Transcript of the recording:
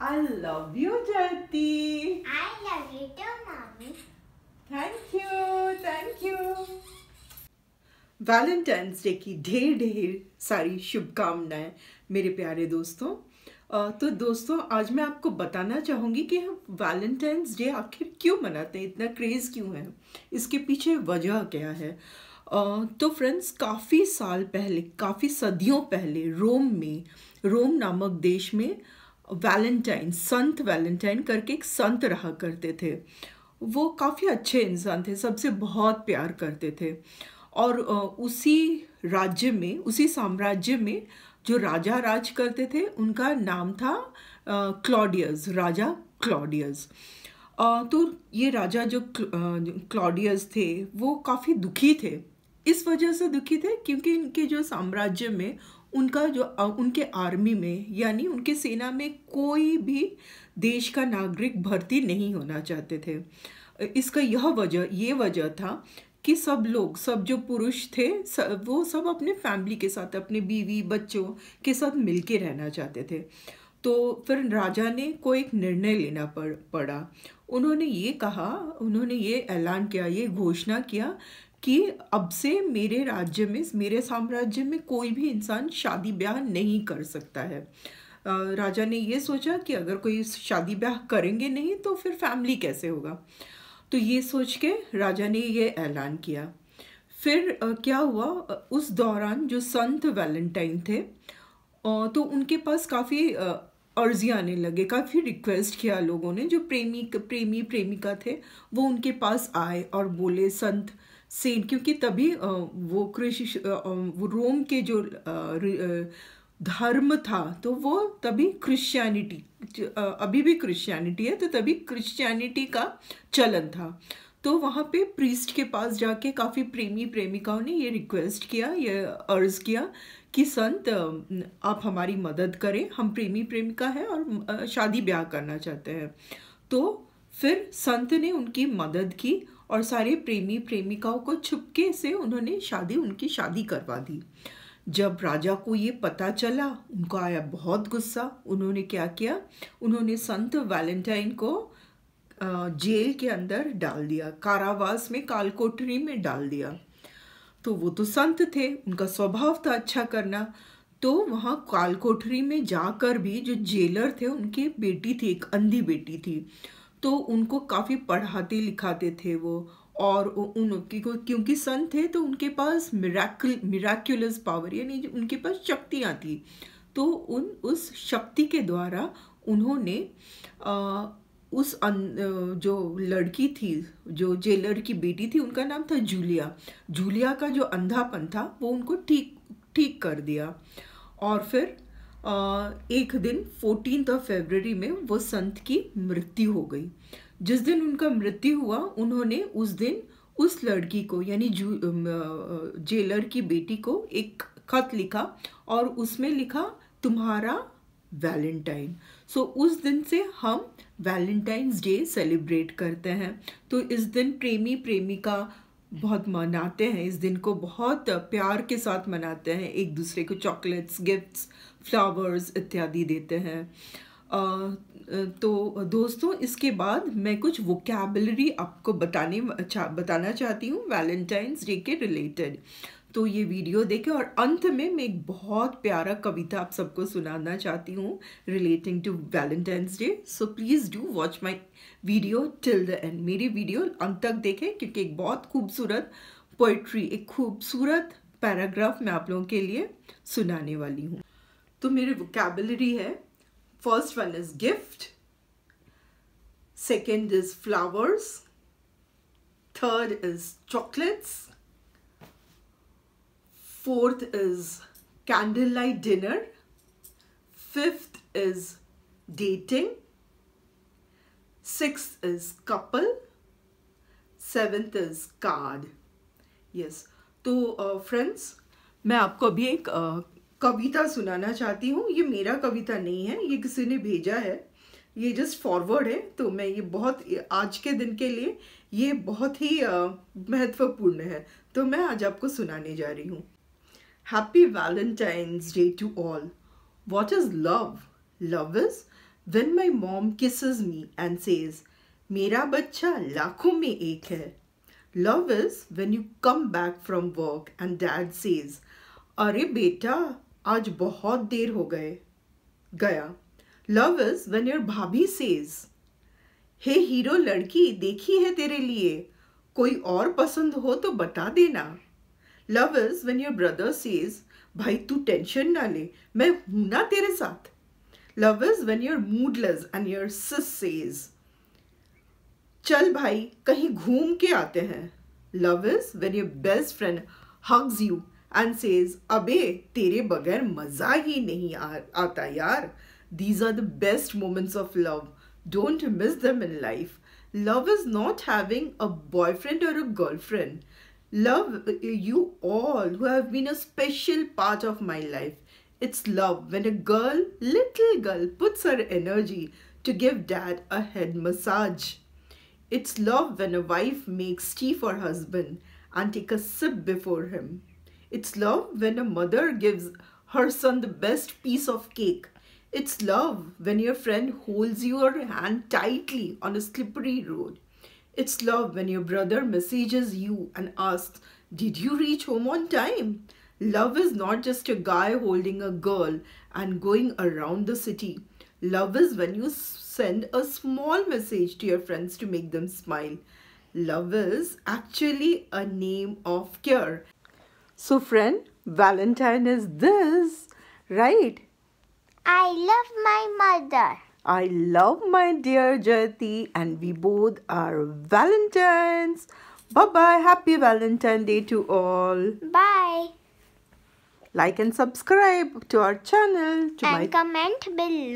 I love you, Jyoti. I love you too, mommy. Thank you, thank you. Valentine's Day की ढेर ढेर सारी शुभकामनाएं मेरे प्यारे दोस्तों तो दोस्तों आज मैं आपको बताना चाहूँगी कि हम वैलेंटाइंस डे आखिर क्यों मनाते हैं इतना क्रेज़ क्यों है इसके पीछे वजह क्या है तो फ्रेंड्स काफ़ी साल पहले काफ़ी सदियों पहले रोम में रोम नामक देश में वैलेंटाइन संत वैलेंटाइन करके एक संत रहा करते थे वो काफ़ी अच्छे इंसान थे सबसे बहुत प्यार करते थे और उसी राज्य में उसी साम्राज्य में जो राजा राज करते थे उनका नाम था क्लॉडियस राजा क्लॉडियस तो ये राजा जो क्लॉडियस थे वो काफ़ी दुखी थे इस वजह से दुखी थे क्योंकि इनके जो साम्राज्य में उनका जो उनके आर्मी में यानी उनके सेना में कोई भी देश का नागरिक भर्ती नहीं होना चाहते थे इसका यह वजह ये वजह था कि सब लोग सब जो पुरुष थे सब, वो सब अपने फैमिली के साथ अपने बीवी बच्चों के साथ मिलके रहना चाहते थे तो फिर राजा ने को एक निर्णय लेना पड़ पड़ा उन्होंने ये कहा उन्होंने ये ऐलान किया ये घोषणा किया कि अब से मेरे राज्य में मेरे साम्राज्य में कोई भी इंसान शादी ब्याह नहीं कर सकता है राजा ने ये सोचा कि अगर कोई शादी ब्याह करेंगे नहीं तो फिर फैमिली कैसे होगा तो ये सोच के राजा ने ये ऐलान किया फिर क्या हुआ उस दौरान जो संत वैलेंटाइन थे तो उनके पास काफ़ी अर्जी आने लगे काफ़ी रिक्वेस्ट किया लोगों ने जो प्रेमी प्रेमी प्रेमिका थे वो उनके पास आए और बोले संत सेन क्योंकि तभी वो कृषि वो रोम के जो धर्म था तो वो तभी क्रिश्चियनिटी अभी भी क्रिश्चियनिटी है तो तभी क्रिश्चियनिटी का चलन था तो वहाँ पे प्रीस्ट के पास जाके काफ़ी प्रेमी प्रेमिकाओं ने ये रिक्वेस्ट किया ये अर्ज़ किया कि संत आप हमारी मदद करें हम प्रेमी प्रेमिका है और शादी ब्याह करना चाहते हैं तो फिर संत ने उनकी मदद की और सारे प्रेमी प्रेमिकाओं को छुपके से उन्होंने शादी उनकी शादी करवा दी जब राजा को ये पता चला उनको आया बहुत गुस्सा उन्होंने क्या किया उन्होंने संत वैलेंटाइन को जेल के अंदर डाल दिया कारावास में कोठरी में डाल दिया तो वो तो संत थे उनका स्वभाव था अच्छा करना तो वहाँ कालकोठरी में जाकर भी जो जेलर थे उनकी बेटी थी एक अंधी बेटी थी तो उनको काफ़ी पढ़ाते लिखाते थे वो और उन क्योंकि सन थे तो उनके पास मिराकल मिराक्यूलस पावर यानी उनके पास शक्तियाँ थी तो उन उस शक्ति के द्वारा उन्होंने आ, उस अन, जो लड़की थी जो जेलर की बेटी थी उनका नाम था जूलिया जूलिया का जो अंधापन था वो उनको ठीक ठीक कर दिया और फिर एक दिन फोर्टीन ऑफ फेबररी में वो संत की मृत्यु हो गई जिस दिन उनका मृत्यु हुआ उन्होंने उस दिन उस लड़की को यानी जेलर की बेटी को एक खत लिखा और उसमें लिखा तुम्हारा वैलेंटाइन सो so, उस दिन से हम वैलेंटाइंस डे सेलिब्रेट करते हैं तो इस दिन प्रेमी प्रेमिका बहुत मनाते हैं इस दिन को बहुत प्यार के साथ मनाते हैं एक दूसरे को चॉकलेट्स गिफ्ट्स फ्लावर्स इत्यादि देते हैं तो दोस्तों इसके बाद मैं कुछ वोकेबलरी आपको बताने चा, बताना चाहती हूँ वैलेंटाइंस डे के रिलेटेड तो ये वीडियो देखें और अंत में मैं एक बहुत प्यारा कविता आप सबको सुनाना चाहती हूँ relating to Valentine's Day so please do watch my video till the end मेरी वीडियो अंत तक देखें क्योंकि एक बहुत खूबसूरत पोइट्री एक खूबसूरत पैराग्राफ मैं आप लोगों के लिए सुनाने वाली हूँ तो मेरे वोकेबलरी है first one is gift second is flowers third is chocolates fourth is candle light dinner fifth is dating six is couple seventh is card yes तो फ्रेंड्स uh, मैं आपको अभी एक uh, कविता सुनाना चाहती हूँ ये मेरा कविता नहीं है ये किसी ने भेजा है ये जस्ट फॉरवर्ड है तो मैं ये बहुत आज के दिन के लिए ये बहुत ही महत्वपूर्ण है तो मैं आज आपको सुनाने जा रही हूँ happy Valentine's Day to all what is love love is when my mom kisses me and says मेरा बच्चा लाखों में एक है love is when you come back from work and dad says अरे बेटा आज बहुत देर हो गए गया love is when your bhabhi says hey hero लड़की देखी है तेरे लिए कोई और पसंद हो तो बता देना love is when your brother says भाई तू टेंशन ना ले मैं हूं ना तेरे साथ love is when your moodless and your sis says चल भाई कहीं घूम के आते हैं love is when your best friend hugs you and says, Abe, tere bagar maza hi nahi aata yaar. These are the best moments of love. Don't miss them in life. Love is not having a boyfriend or a girlfriend. Love you all who have been a special part of my life. It's love when a girl, little girl, puts her energy to give dad a head massage. It's love when a wife makes tea for husband and take a sip before him. It's love when a mother gives her son the best piece of cake. It's love when your friend holds your hand tightly on a slippery road. It's love when your brother messages you and asks, Did you reach home on time? Love is not just a guy holding a girl and going around the city. Love is when you send a small message to your friends to make them smile. Love is actually a name of care. So friend, Valentine is this, right? I love my mother. I love my dear Jyoti and we both are Valentines. Bye-bye. Happy Valentine Day to all. Bye. Like and subscribe to our channel. To and my... comment below.